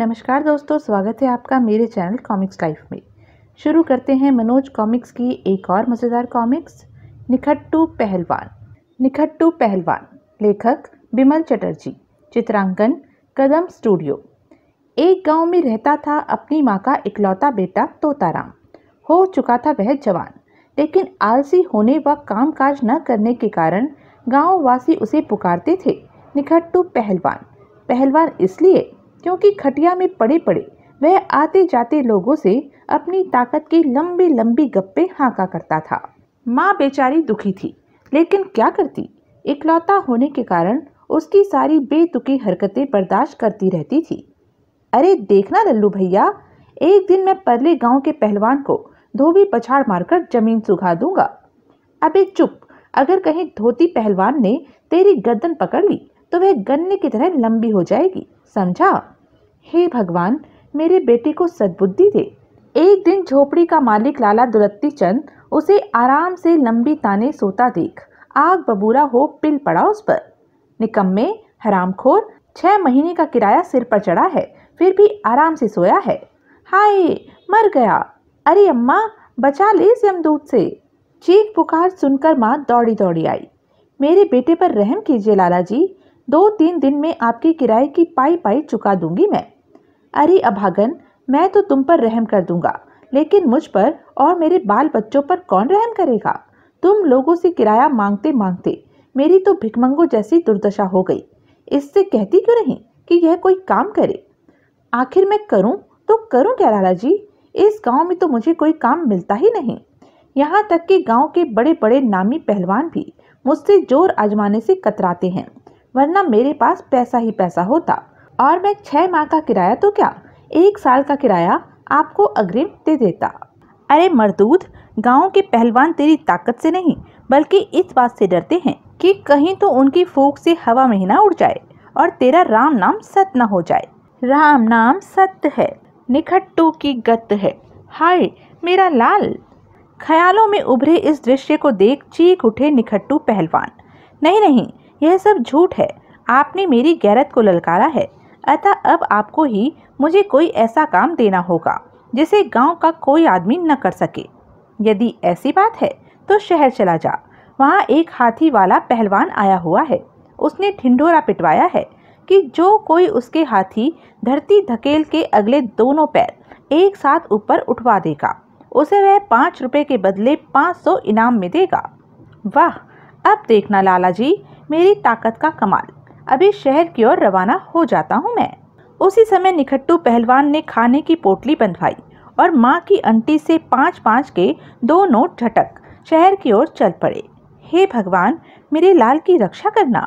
नमस्कार दोस्तों स्वागत है आपका मेरे चैनल कॉमिक्स लाइफ में शुरू करते हैं मनोज कॉमिक्स की एक और मज़ेदार कॉमिक्स निखट्टू पहलवान निखट्टू पहलवान लेखक बिमल चटर्जी चित्रांकन कदम स्टूडियो एक गांव में रहता था अपनी माँ का इकलौता बेटा तोताराम हो चुका था वह जवान लेकिन आलसी होने व काज न करने के कारण वासी उसे पुकारते थे निखट्टू पहलवान पहलवान इसलिए क्योंकि खटिया में पड़े पड़े वह आते जाते लोगों से अपनी ताकत की लंबी लंबी गप्पे हाँका करता था माँ बेचारी दुखी थी लेकिन क्या करती इकलौता होने के कारण उसकी सारी बेतुकी हरकतें बर्दाश्त करती रहती थी अरे देखना लल्लू भैया एक दिन मैं परले गांव के पहलवान को धोबी पछाड़ मारकर जमीन सुखा दूंगा अबे चुप अगर कहीं धोती पहलवान ने तेरी गर्दन पकड़ ली तो वह गन्ने की तरह लंबी हो जाएगी समझा हे भगवान मेरे बेटे को सद्बुद्धि दे एक दिन झोपड़ी का मालिक लाला दुलत्ती चंद उसे आराम से लंबी ताने सोता देख आग बबूरा हो पिल पड़ा उस पर निकम्मे हरामखोर छः महीने का किराया सिर पर चढ़ा है फिर भी आराम से सोया है हाय मर गया अरे अम्मा बचा ले इस यमदूत से चीख पुकार सुनकर माँ दौड़ी दौड़ी आई मेरे बेटे पर रहम कीजिए लाला जी दो तीन दिन में आपके किराए की पाई पाई चुका दूंगी मैं अरे अभागन मैं तो तुम पर रहम कर दूंगा लेकिन मुझ पर और मेरे बाल बच्चों पर कौन रहम करेगा तुम लोगों से किराया मांगते मांगते मेरी तो भिकमंगों जैसी दुर्दशा हो गई इससे कहती क्यों नहीं कि यह कोई काम करे आखिर मैं करूं तो करूं क्या लाला जी इस गांव में तो मुझे कोई काम मिलता ही नहीं यहाँ तक कि गांव के बड़े बड़े नामी पहलवान भी मुझसे जोर आजमाने से कतराते हैं वरना मेरे पास पैसा ही पैसा होता और मैं छह माह का किराया तो क्या एक साल का किराया आपको अग्रिम दे देता अरे मरदूत गांव के पहलवान तेरी ताकत से नहीं बल्कि इस बात से डरते हैं कि कहीं तो उनकी फूक से हवा में ना उड़ जाए और तेरा राम नाम सत न हो जाए राम नाम सत्य है निखट्टू की गत है हाय मेरा लाल ख्यालों में उभरे इस दृश्य को देख चीख उठे निखट्टू पहलवान नहीं नहीं यह सब झूठ है आपने मेरी गैरत को ललकारा है अतः अब आपको ही मुझे कोई ऐसा काम देना होगा जिसे गांव का कोई आदमी न कर सके यदि ऐसी बात है तो शहर चला जा वहाँ एक हाथी वाला पहलवान आया हुआ है उसने ढिंढोरा पिटवाया है कि जो कोई उसके हाथी धरती धकेल के अगले दोनों पैर एक साथ ऊपर उठवा देगा उसे वह पाँच रुपये के बदले पाँच सौ इनाम में देगा वाह अब देखना लाला जी मेरी ताकत का कमाल अभी शहर की ओर रवाना हो जाता हूँ मैं उसी समय निखट्टू पहलवान ने खाने की पोटली बंधवाई और माँ की अंटी से पाँच पाँच के दो नोट झटक शहर की ओर चल पड़े हे भगवान मेरे लाल की रक्षा करना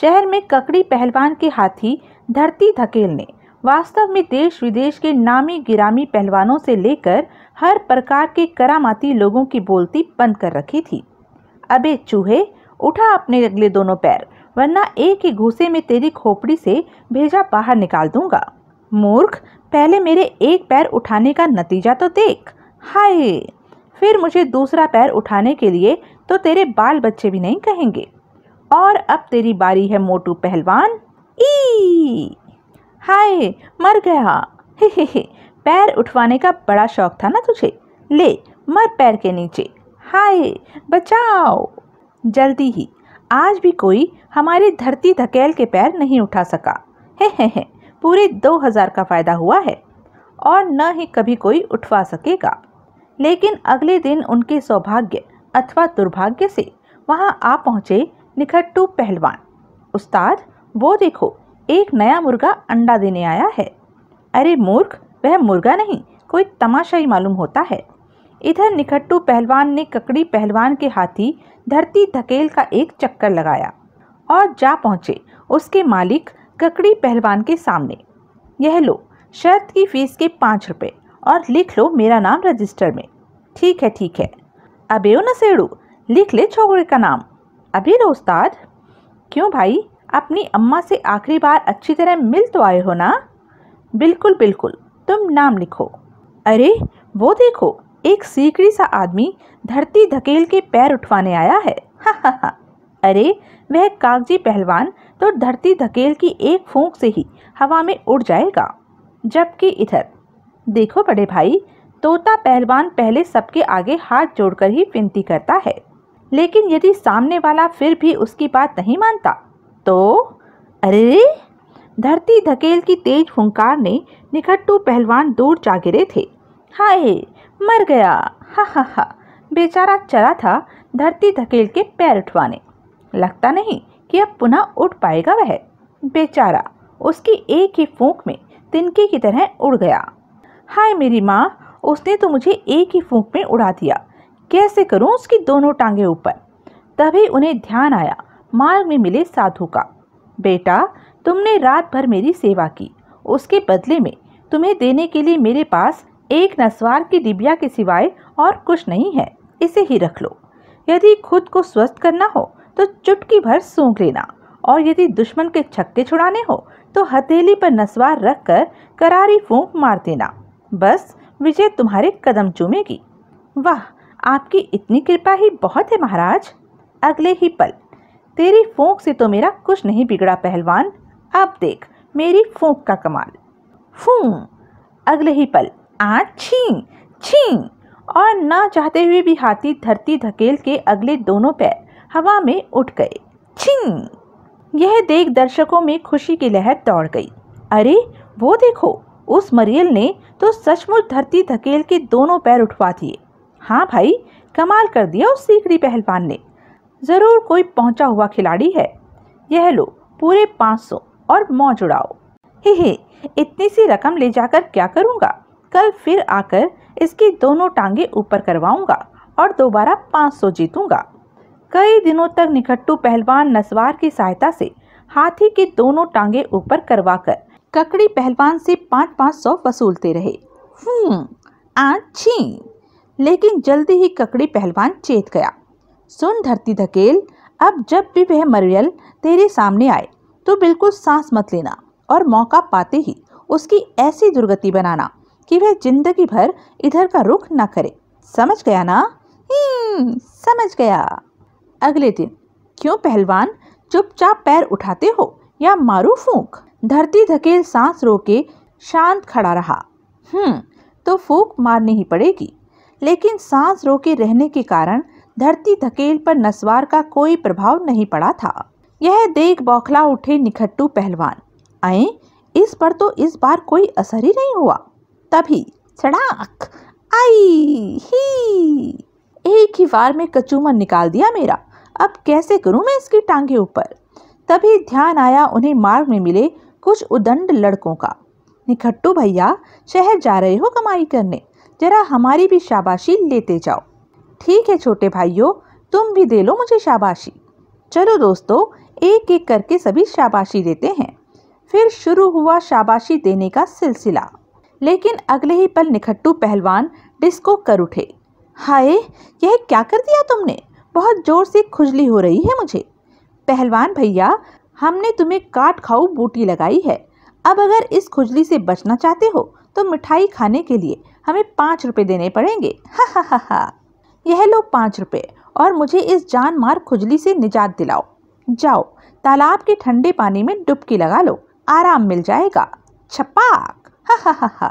शहर में ककड़ी पहलवान के हाथी धरती धकेलने वास्तव में देश विदेश के नामी गिरामी पहलवानों से लेकर हर प्रकार के करामाती लोगों की बोलती बंद कर रखी थी अबे चूहे उठा अपने अगले दोनों पैर वरना एक ही घूसे में तेरी खोपड़ी से भेजा बाहर निकाल दूंगा मूर्ख पहले मेरे एक पैर उठाने का नतीजा तो देख हाय फिर मुझे दूसरा पैर उठाने के लिए तो तेरे बाल बच्चे भी नहीं कहेंगे और अब तेरी बारी है मोटू पहलवान ई हाय मर गया हे हे हे पैर उठवाने का बड़ा शौक था ना तुझे ले मर पैर के नीचे हाय बचाओ जल्दी ही आज भी कोई हमारी धरती धकेल के पैर नहीं उठा सका है हे हे पूरे दो हज़ार का फ़ायदा हुआ है और न ही कभी कोई उठवा सकेगा लेकिन अगले दिन उनके सौभाग्य अथवा दुर्भाग्य से वहाँ आ पहुँचे निखट्टू पहलवान उस्ताद वो देखो एक नया मुर्गा अंडा देने आया है अरे मूर्ख वह मुर्गा नहीं कोई तमाशा ही मालूम होता है इधर निखट्टू पहलवान ने ककड़ी पहलवान के हाथी धरती धकेल का एक चक्कर लगाया और जा पहुँचे उसके मालिक ककड़ी पहलवान के सामने यह लो शर्त की फीस के पाँच रुपये और लिख लो मेरा नाम रजिस्टर में ठीक है ठीक है अबे न सेड़ू लिख ले छोगड़े का नाम अभी लो उस्ताद क्यों भाई अपनी अम्मा से आखिरी बार अच्छी तरह मिल तो आए हो ना बिल्कुल बिल्कुल तुम नाम लिखो अरे वो देखो एक सीकड़ी सा आदमी धरती धकेल के पैर उठवाने आया है अरे वह कागजी पहलवान तो धरती धकेल की एक फूंक से ही हवा में उड़ जाएगा जबकि इधर देखो बड़े भाई तोता पहलवान पहले सबके आगे हाथ जोड़कर ही विनती करता है लेकिन यदि सामने वाला फिर भी उसकी बात नहीं मानता तो अरे धरती धकेल की तेज फुंकार ने निकट्टू पहलवान दूर जा गिरे थे हाय मर गया हा हा हा बेचारा चला था धरती धकेल के पैर उठवाने लगता नहीं कि अब पुनः उठ पाएगा वह बेचारा उसकी एक ही फूंक में तिनके की तरह उड़ गया हाय मेरी माँ उसने तो मुझे एक ही फूंक में उड़ा दिया कैसे करूँ उसकी दोनों टांगे ऊपर तभी उन्हें ध्यान आया मार्ग में मिले साधु का बेटा तुमने रात भर मेरी सेवा की उसके बदले में तुम्हें देने के लिए मेरे पास एक नस्वार की डिबिया के सिवाय और कुछ नहीं है इसे ही रख लो यदि खुद को स्वस्थ करना हो तो चुटकी भर सूंघ लेना और यदि दुश्मन के छक्के छुड़ाने हो तो हथेली पर नस्वार रख कर करारी फूंक मार देना बस विजय तुम्हारे कदम चूमेगी वाह आपकी इतनी कृपा ही बहुत है महाराज अगले ही पल तेरी फूंक से तो मेरा कुछ नहीं बिगड़ा पहलवान अब देख मेरी फूंक का कमाल फूं अगले ही पल आँच छीं छीं और ना चाहते हुए भी हाथी धरती धकेल के अगले दोनों पैर हवा में उठ गए छीं यह देख दर्शकों में खुशी की लहर दौड़ गई अरे वो देखो उस मरियल ने तो सचमुच धरती धकेल के दोनों पैर उठवा दिए हाँ भाई कमाल कर दिया उस सीकड़ी पहलवान ने ज़रूर कोई पहुंचा हुआ खिलाड़ी है यह लो पूरे 500 और मौज उड़ाओ हे हे इतनी सी रकम ले जाकर क्या करूँगा कल फिर आकर इसकी दोनों टांगे ऊपर करवाऊंगा और दोबारा 500 जीतूंगा कई दिनों तक निकट्टू पहलवान नसवार की सहायता से हाथी की दोनों टांगे ऊपर करवा कर ककड़ी पहलवान से पाँच पाँच सौ वसूलते रहे हम्म, छी लेकिन जल्दी ही ककड़ी पहलवान चेत गया सुन धरती धकेल अब जब भी वह मरियल तेरे सामने आए तो बिल्कुल सांस मत लेना और मौका पाते ही उसकी ऐसी दुर्गति बनाना कि वह जिंदगी भर इधर का रुख ना करे समझ गया ना हम्म, समझ गया अगले दिन क्यों पहलवान चुपचाप पैर उठाते हो या मारू फूक धरती धकेल सांस रोके शांत खड़ा रहा हम्म तो फूक मारनी ही पड़ेगी लेकिन सांस रोके रहने के कारण धरती धकेल पर नस्वार का कोई प्रभाव नहीं पड़ा था यह देख बौखला उठे निखट्टू पहलवान आए इस पर तो इस बार कोई असर ही नहीं हुआ तभी सड़ाक आई ही एक ही वार में कचूमर निकाल दिया मेरा अब कैसे करूं मैं इसकी टांगे ऊपर तभी ध्यान आया उन्हें मार्ग में मिले कुछ उदंड लड़कों का निखट्टू भैया शहर जा रहे हो कमाई करने जरा हमारी भी शाबाशी लेते जाओ ठीक है छोटे भाइयों तुम भी दे लो मुझे शाबाशी चलो दोस्तों एक एक करके सभी शाबाशी देते हैं फिर शुरू हुआ शाबाशी देने का सिलसिला लेकिन अगले ही पल निखट्टू पहलवान डिस्को कर उठे हाय यह क्या कर दिया तुमने बहुत ज़ोर से खुजली हो रही है मुझे पहलवान भैया हमने तुम्हें काट खाऊ बूटी लगाई है अब अगर इस खुजली से बचना चाहते हो तो मिठाई खाने के लिए हमें पाँच रुपये देने पड़ेंगे हा हा हा हा यह लो पाँच रुपये और मुझे इस जान मार खुजली से निजात दिलाओ जाओ तालाब के ठंडे पानी में डुबकी लगा लो आराम मिल जाएगा छपा हा हा हा हा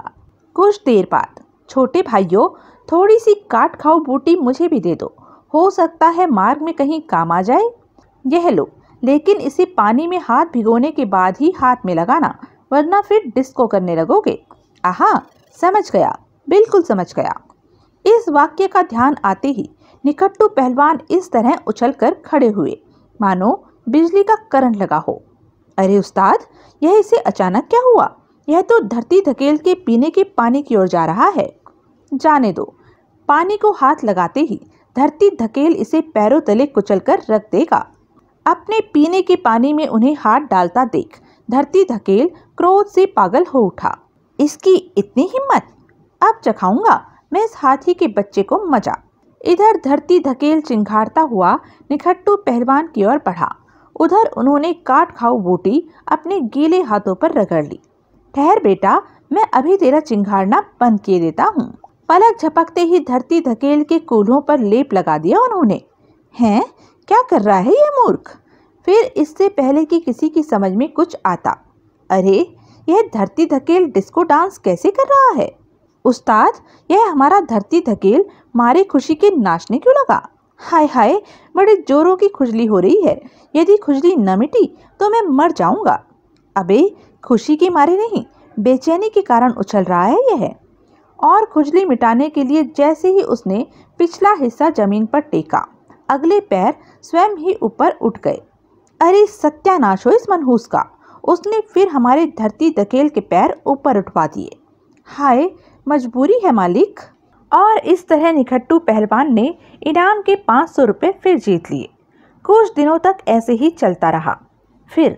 कुछ देर बाद छोटे भाइयों थोड़ी सी काट खाओ बूटी मुझे भी दे दो हो सकता है मार्ग में कहीं काम आ जाए यह लो लेकिन इसे पानी में हाथ भिगोने के बाद ही हाथ में लगाना वरना फिर डिस्को करने लगोगे आहा समझ गया बिल्कुल समझ गया इस वाक्य का ध्यान आते ही निकट्टू पहलवान इस तरह उछल कर खड़े हुए मानो बिजली का करंट लगा हो अरे उस्ताद यह इसे अचानक क्या हुआ यह तो धरती धकेल के पीने के पानी की ओर जा रहा है जाने दो पानी को हाथ लगाते ही धरती धकेल इसे पैरों तले कुचल कर रख देगा अपने पीने के पानी में उन्हें हाथ डालता देख धरती धकेल क्रोध से पागल हो उठा इसकी इतनी हिम्मत अब चखाऊंगा मैं इस हाथी के बच्चे को मजा इधर धरती धकेल चिंघाड़ता हुआ निखट्टू पहलवान की ओर बढ़ा उधर उन्होंने काट खाऊ बूटी अपने गीले हाथों पर रगड़ ली ठहर बेटा मैं अभी तेरा चिंगारना बंद किए देता हूँ पलक झपकते ही धरती धकेल के कूल्हों पर लेप लगा दिया उन्होंने हैं क्या कर रहा है ये मूर्ख फिर इससे पहले कि किसी की समझ में कुछ आता अरे यह धरती धकेल डिस्को डांस कैसे कर रहा है उस्ताद यह हमारा धरती धकेल मारे खुशी के नाचने क्यों लगा हाय हाय बड़े जोरों की खुजली हो रही है यदि खुजली न मिटी तो मैं मर जाऊंगा अबे खुशी की मारे नहीं बेचैनी के कारण उछल रहा है यह और खुजली मिटाने के लिए जैसे ही उसने पिछला हिस्सा जमीन पर टेका अगले पैर स्वयं ही ऊपर उठ गए अरे सत्यानाश हो इस मनहूस का उसने फिर हमारे धरती धकेल के पैर ऊपर उठवा दिए हाय मजबूरी है मालिक और इस तरह निखट्टू पहलवान ने इनाम के पाँच सौ रुपये फिर जीत लिए कुछ दिनों तक ऐसे ही चलता रहा फिर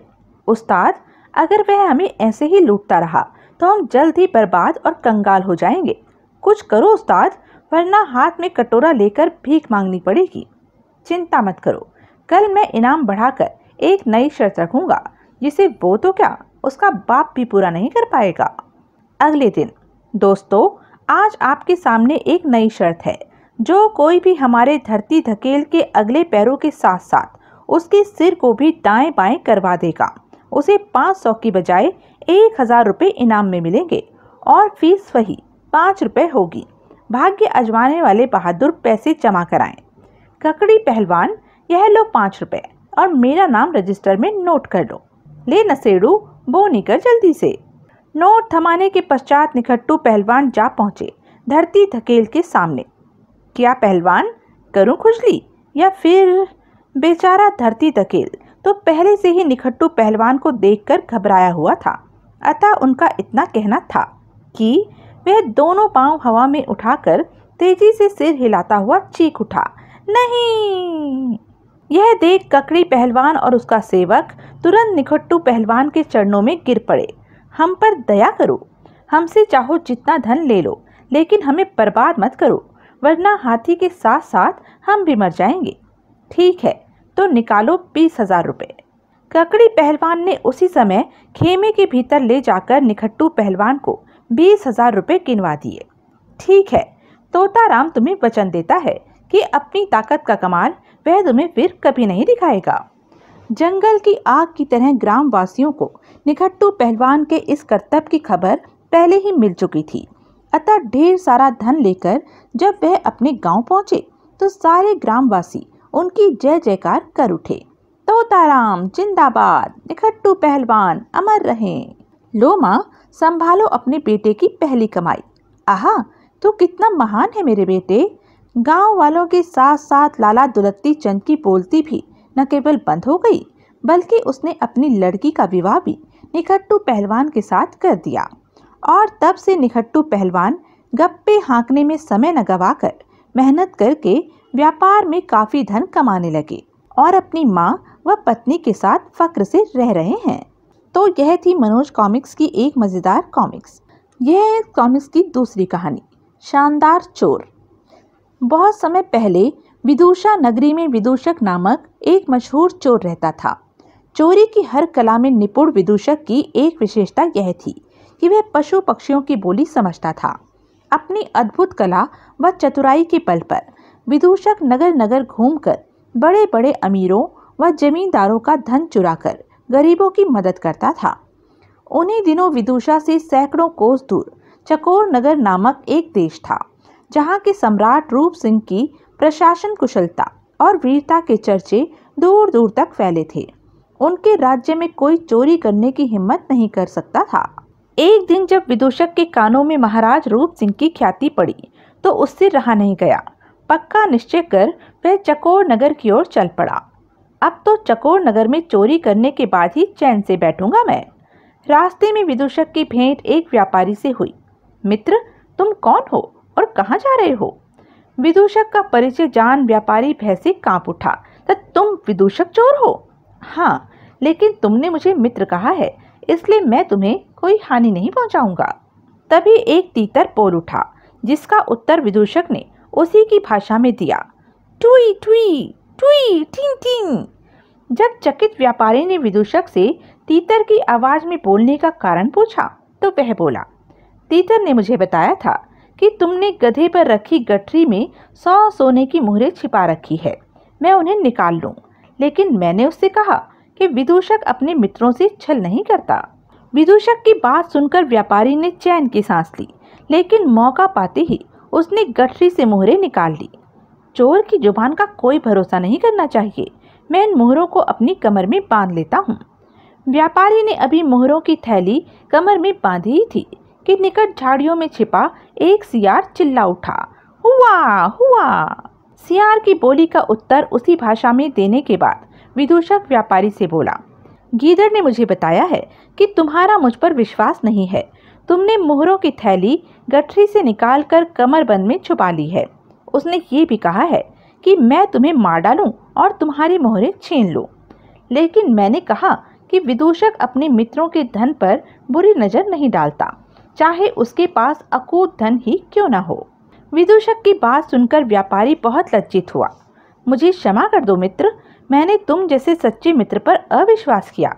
उस्ताद अगर वह हमें ऐसे ही लूटता रहा तो हम जल्द ही बर्बाद और कंगाल हो जाएंगे कुछ करो उस्ताद वरना हाथ में कटोरा लेकर भीख मांगनी पड़ेगी चिंता मत करो कल मैं इनाम बढ़ाकर एक नई शर्त रखूंगा जिसे वो तो क्या उसका बाप भी पूरा नहीं कर पाएगा अगले दिन दोस्तों आज आपके सामने एक नई शर्त है जो कोई भी हमारे धरती धकेल के अगले पैरों के साथ साथ उसके सिर को भी दाएं बाएं करवा देगा उसे 500 की बजाय एक हज़ार रुपये इनाम में मिलेंगे और फीस वही पाँच रुपये होगी भाग्य अजमाने वाले बहादुर पैसे जमा कराएं ककड़ी पहलवान यह लो पाँच रुपये और मेरा नाम रजिस्टर में नोट कर लो ले नसेड़ू बो निकल जल्दी से नोट थमाने के पश्चात निकट्टू पहलवान जा पहुँचे धरती धकेल के सामने क्या पहलवान करूं खुजली या फिर बेचारा धरती धकेल तो पहले से ही निखट्टू पहलवान को देखकर घबराया हुआ था अतः उनका इतना कहना था कि वह दोनों पांव हवा में उठाकर तेजी से सिर हिलाता हुआ चीख उठा नहीं यह देख ककड़ी पहलवान और उसका सेवक तुरंत निखट्टू पहलवान के चरणों में गिर पड़े हम पर दया करो हमसे चाहो जितना धन ले लो लेकिन हमें बर्बाद मत करो वरना हाथी के साथ साथ हम भी मर जाएंगे ठीक है तो निकालो बीस हजार रुपये ककड़ी पहलवान ने उसी समय खेमे के भीतर ले जाकर निखट्टू पहलवान को बीस हजार रुपये गिनवा दिए ठीक है तोताराम तुम्हें वचन देता है कि अपनी ताकत का कमाल वह तुम्हें फिर कभी नहीं दिखाएगा जंगल की आग की तरह ग्रामवासियों को निखट्टू पहलवान के इस कर्तव्य की खबर पहले ही मिल चुकी थी अतः ढेर सारा धन लेकर जब वह अपने गांव पहुंचे तो सारे ग्रामवासी उनकी जय जयकार कर उठे तोताराम जिंदाबाद निखट्टू पहलवान अमर रहे लो माँ संभालो अपने बेटे की पहली कमाई आहा तू कितना महान है मेरे बेटे गांव वालों के साथ साथ लाला दुलत्ती चंद की बोलती भी न केवल बंद हो गई बल्कि उसने अपनी लड़की का विवाह भी निखट्टू पहलवान के साथ कर दिया और तब से निखट्टू पहलवान गप्पे हाँकने में समय न गवाकर मेहनत करके व्यापार में काफ़ी धन कमाने लगे और अपनी माँ व पत्नी के साथ फक्र से रह रहे हैं तो यह थी मनोज कॉमिक्स की एक मज़ेदार कॉमिक्स यह है कॉमिक्स की दूसरी कहानी शानदार चोर बहुत समय पहले विदुषा नगरी में विदूषक नामक एक मशहूर चोर रहता था चोरी की हर कला में निपुण विदूषक की एक विशेषता यह थी कि वह पशु पक्षियों की बोली समझता था अपनी अद्भुत कला व चतुराई के पल पर विदूषक नगर नगर घूमकर बड़े बड़े अमीरों व जमींदारों का धन चुराकर गरीबों की मदद करता था उन्हीं दिनों विदुषा से सैकड़ों कोस दूर चकोर नगर नामक एक देश था जहाँ के सम्राट रूप सिंह की प्रशासन कुशलता और वीरता के चर्चे दूर दूर तक फैले थे उनके राज्य में कोई चोरी करने की हिम्मत नहीं कर सकता था एक दिन जब विदूषक के कानों में महाराज रूप सिंह की ख्याति पड़ी तो उससे रहा नहीं गया पक्का निश्चय कर वह चकोर नगर की ओर चल पड़ा अब तो चकोर नगर में चोरी करने के बाद ही चैन से बैठूंगा मैं रास्ते में विदूषक की भेंट एक व्यापारी से हुई मित्र तुम कौन हो और कहाँ जा रहे हो विदूषक का परिचय जान व्यापारी भय से कांप उठा तो तुम विदूषक चोर हो हाँ लेकिन तुमने मुझे मित्र कहा है इसलिए मैं तुम्हें कोई हानि नहीं पहुँचाऊँगा तभी एक तीतर पोल उठा जिसका उत्तर विदूषक ने उसी की भाषा में दिया टुई टुई टुई टीन टीन जब चकित व्यापारी ने विदूषक से तीतर की आवाज़ में बोलने का कारण पूछा तो वह बोला तीतर ने मुझे बताया था कि तुमने गधे पर रखी गठरी में सौ सोने की मुहरें छिपा रखी है मैं उन्हें निकाल लूं, लेकिन मैंने उससे कहा कि विदूषक अपने मित्रों से छल नहीं करता विदूषक की बात सुनकर व्यापारी ने चैन की सांस ली लेकिन मौका पाते ही उसने गठरी से मोहरे निकाल ली चोर की जुबान का कोई भरोसा नहीं करना चाहिए मैं इन मोहरों को अपनी कमर में बांध लेता हूँ व्यापारी ने अभी मोहरों की थैली कमर में बांधी ही थी कि निकट झाड़ियों में छिपा एक सियार चिल्ला उठा हुआ हुआ सियार की बोली का उत्तर उसी भाषा में देने के बाद विदूषक व्यापारी से बोला गीदड़ ने मुझे बताया है कि तुम्हारा मुझ पर विश्वास नहीं है तुमने मोहरों की थैली गठरी से निकालकर कमरबंद में छुपा ली है उसने ये भी कहा है कि मैं तुम्हें मार डालूं और तुम्हारी मोहरें छीन लूं। लेकिन मैंने कहा कि विदूषक अपने मित्रों के धन पर बुरी नज़र नहीं डालता चाहे उसके पास अकूत धन ही क्यों ना हो विदूषक की बात सुनकर व्यापारी बहुत लज्जित हुआ मुझे क्षमा कर दो मित्र मैंने तुम जैसे सच्चे मित्र पर अविश्वास किया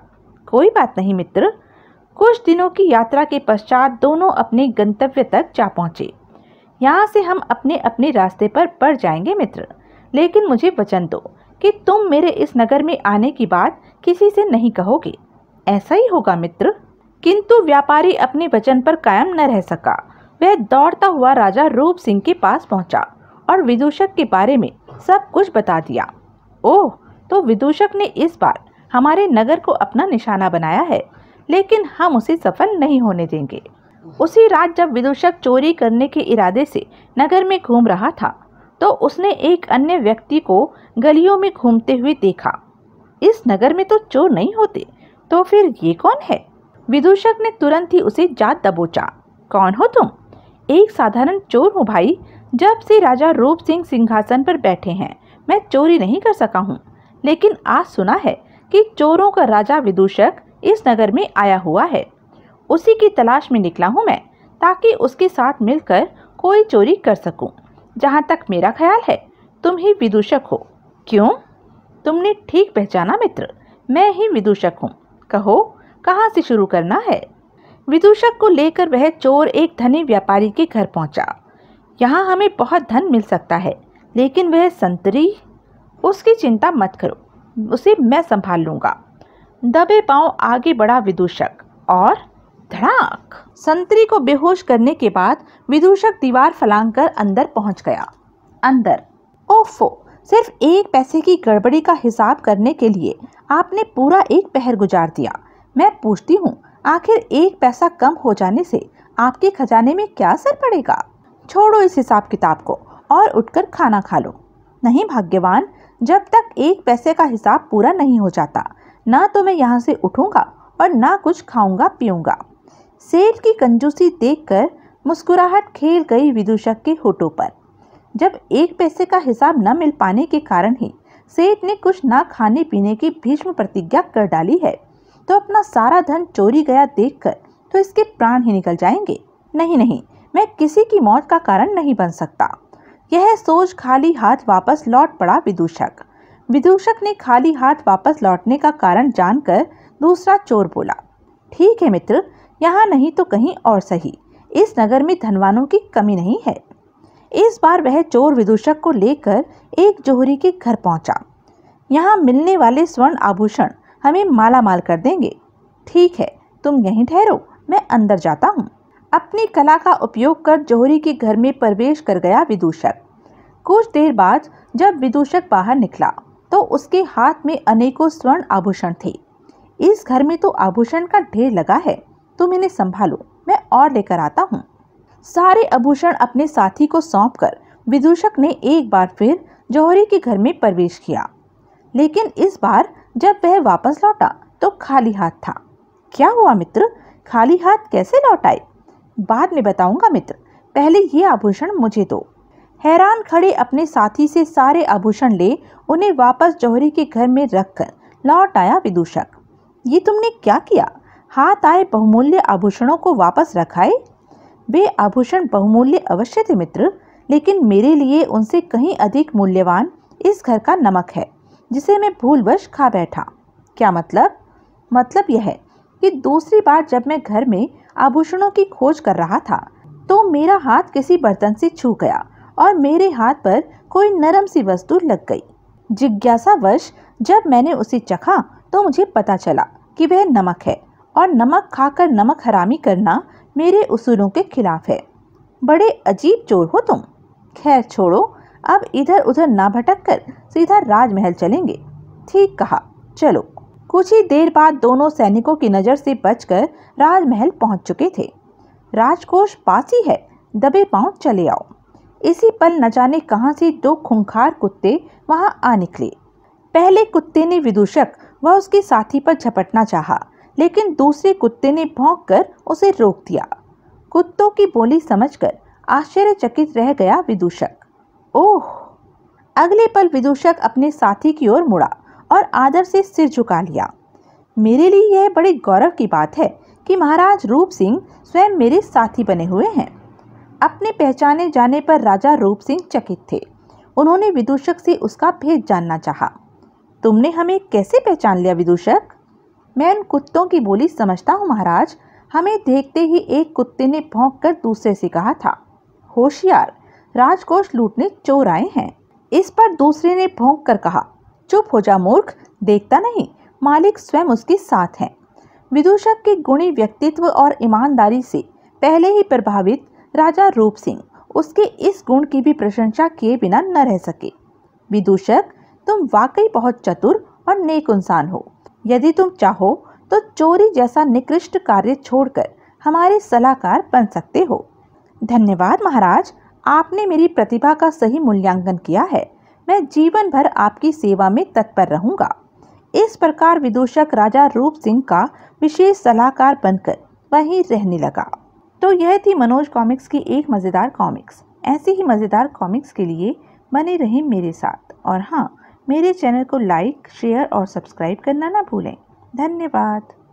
कोई बात नहीं मित्र कुछ दिनों की यात्रा के पश्चात दोनों अपने गंतव्य तक जा पहुँचे यहाँ से हम अपने अपने रास्ते पर पड़ जाएंगे मित्र लेकिन मुझे वचन दो कि तुम मेरे इस नगर में आने की बात किसी से नहीं कहोगे ऐसा ही होगा मित्र किंतु व्यापारी अपने वचन पर कायम न रह सका वह दौड़ता हुआ राजा रूप सिंह के पास पहुंचा और विदूषक के बारे में सब कुछ बता दिया ओह तो विदूषक ने इस बार हमारे नगर को अपना निशाना बनाया है लेकिन हम उसे सफल नहीं होने देंगे उसी रात जब विदूषक चोरी करने के इरादे से नगर में घूम रहा था तो उसने एक अन्य व्यक्ति को गलियों में घूमते हुए देखा इस नगर में तो चोर नहीं होते तो फिर ये कौन है विदूषक ने तुरंत ही उसे जात दबोचा कौन हो तुम एक साधारण चोर हूँ भाई जब से राजा रूप सिंह सिंहासन पर बैठे हैं मैं चोरी नहीं कर सका हूँ लेकिन आज सुना है कि चोरों का राजा विदूषक इस नगर में आया हुआ है उसी की तलाश में निकला हूँ मैं ताकि उसके साथ मिलकर कोई चोरी कर सकूँ जहाँ तक मेरा ख्याल है तुम ही विदूषक हो क्यों तुमने ठीक पहचाना मित्र मैं ही विदूषक हूँ कहो कहाँ से शुरू करना है विदूषक को लेकर वह चोर एक धनी व्यापारी के घर पहुँचा यहाँ हमें बहुत धन मिल सकता है लेकिन वह संतरी उसकी चिंता मत करो उसे मैं संभाल लूँगा दबे पांव आगे बढ़ा विदूषक और धड़ाक संतरी को बेहोश करने के बाद विदूषक दीवार फलांग कर अंदर पहुंच गया अंदर ओफो सिर्फ एक पैसे की गड़बड़ी का हिसाब करने के लिए आपने पूरा एक पहर गुजार दिया मैं पूछती हूँ आखिर एक पैसा कम हो जाने से आपके खजाने में क्या असर पड़ेगा छोड़ो इस हिसाब किताब को और उठकर खाना खा लो नहीं भाग्यवान जब तक एक पैसे का हिसाब पूरा नहीं हो जाता ना तो मैं यहाँ से उठूँगा और ना कुछ खाऊंगा पीऊँगा सेठ की कंजूसी देखकर मुस्कुराहट खेल गई विदूषक के होठों पर जब एक पैसे का हिसाब न मिल पाने के कारण ही सेठ ने कुछ ना खाने पीने की भीष्म प्रतिज्ञा कर डाली है तो अपना सारा धन चोरी गया देखकर तो इसके प्राण ही निकल जाएंगे नहीं नहीं मैं किसी की मौत का कारण नहीं बन सकता यह सोच खाली हाथ वापस लौट पड़ा विदूषक विदूषक ने खाली हाथ वापस लौटने का कारण जानकर दूसरा चोर बोला ठीक है मित्र यहाँ नहीं तो कहीं और सही इस नगर में धनवानों की कमी नहीं है इस बार वह चोर विदूषक को लेकर एक जोहरी के घर पहुंचा। यहाँ मिलने वाले स्वर्ण आभूषण हमें माला माल कर देंगे ठीक है तुम यहीं ठहरो मैं अंदर जाता हूँ अपनी कला का उपयोग कर जोहरी के घर में प्रवेश कर गया विदूषक कुछ देर बाद जब विदूषक बाहर निकला तो उसके हाथ में अनेकों स्वर्ण आभूषण थे इस घर में तो आभूषण का ढेर लगा है तुम इन्हें संभालो मैं और लेकर आता हूँ सारे आभूषण अपने साथी को सौंप कर विदूषक ने एक बार फिर जौहरी के घर में प्रवेश किया लेकिन इस बार जब वह वापस लौटा तो खाली हाथ था क्या हुआ मित्र खाली हाथ कैसे लौट आए बाद में बताऊंगा मित्र पहले ये आभूषण मुझे दो तो। हैरान खड़े अपने साथी से सारे आभूषण ले उन्हें वापस जौहरी के घर में रखकर लौट आया विदूषक ये तुमने क्या किया हाथ आए बहुमूल्य आभूषणों को वापस रखाए वे आभूषण बहुमूल्य अवश्य थे मित्र लेकिन मेरे लिए उनसे कहीं अधिक मूल्यवान इस घर का नमक है जिसे मैं भूलवश खा बैठा क्या मतलब मतलब यह है कि दूसरी बार जब मैं घर में आभूषणों की खोज कर रहा था तो मेरा हाथ किसी बर्तन से छू गया और मेरे हाथ पर कोई नरम सी वस्तु लग गई जिज्ञासावश जब मैंने उसे चखा तो मुझे पता चला कि वह नमक है और नमक खाकर नमक हरामी करना मेरे उसूलों के खिलाफ है बड़े अजीब चोर हो तुम खैर छोड़ो अब इधर उधर ना भटक कर सीधा राजमहल चलेंगे ठीक कहा चलो कुछ ही देर बाद दोनों सैनिकों की नज़र से बचकर राजमहल पहुंच चुके थे राजकोष पास ही है दबे पांव चले आओ इसी पल न जाने कहाँ से दो खूंखार कुत्ते वहां आ निकले पहले कुत्ते ने विदूषक व उसके साथी पर झपटना चाहा, लेकिन दूसरे कुत्ते ने भौंक कर उसे रोक दिया कुत्तों की बोली समझकर आश्चर्यचकित रह गया विदूषक ओह अगले पल विदूषक अपने साथी की ओर मुड़ा और आदर से सिर झुका लिया मेरे लिए यह बड़े गौरव की बात है कि महाराज रूप सिंह स्वयं मेरे साथी बने हुए हैं अपने पहचाने जाने पर राजा रूप सिंह चकित थे उन्होंने विदूषक से उसका भेद जानना चाहा। तुमने हमें कैसे पहचान लिया विदूषक मैं उन कुत्तों की बोली समझता हूँ महाराज हमें देखते ही एक कुत्ते ने भोंक कर दूसरे से कहा था होशियार राजकोष लूटने चोर आए हैं इस पर दूसरे ने भोंक कर कहा चुप हो जा मूर्ख देखता नहीं मालिक स्वयं उसके साथ हैं विदूषक के गुणी व्यक्तित्व और ईमानदारी से पहले ही प्रभावित राजा रूप सिंह उसके इस गुण की भी प्रशंसा किए बिना न रह सके विदूषक तुम वाकई बहुत चतुर और नेक इंसान हो यदि तुम चाहो तो चोरी जैसा निकृष्ट कार्य छोड़कर हमारे सलाहकार बन सकते हो धन्यवाद महाराज आपने मेरी प्रतिभा का सही मूल्यांकन किया है मैं जीवन भर आपकी सेवा में तत्पर रहूंगा इस प्रकार विदूषक राजा रूप सिंह का विशेष सलाहकार बनकर वहीं रहने लगा तो यह थी मनोज कॉमिक्स की एक मज़ेदार कॉमिक्स ऐसी ही मज़ेदार कॉमिक्स के लिए बने रहें मेरे साथ और हाँ मेरे चैनल को लाइक शेयर और सब्सक्राइब करना ना भूलें धन्यवाद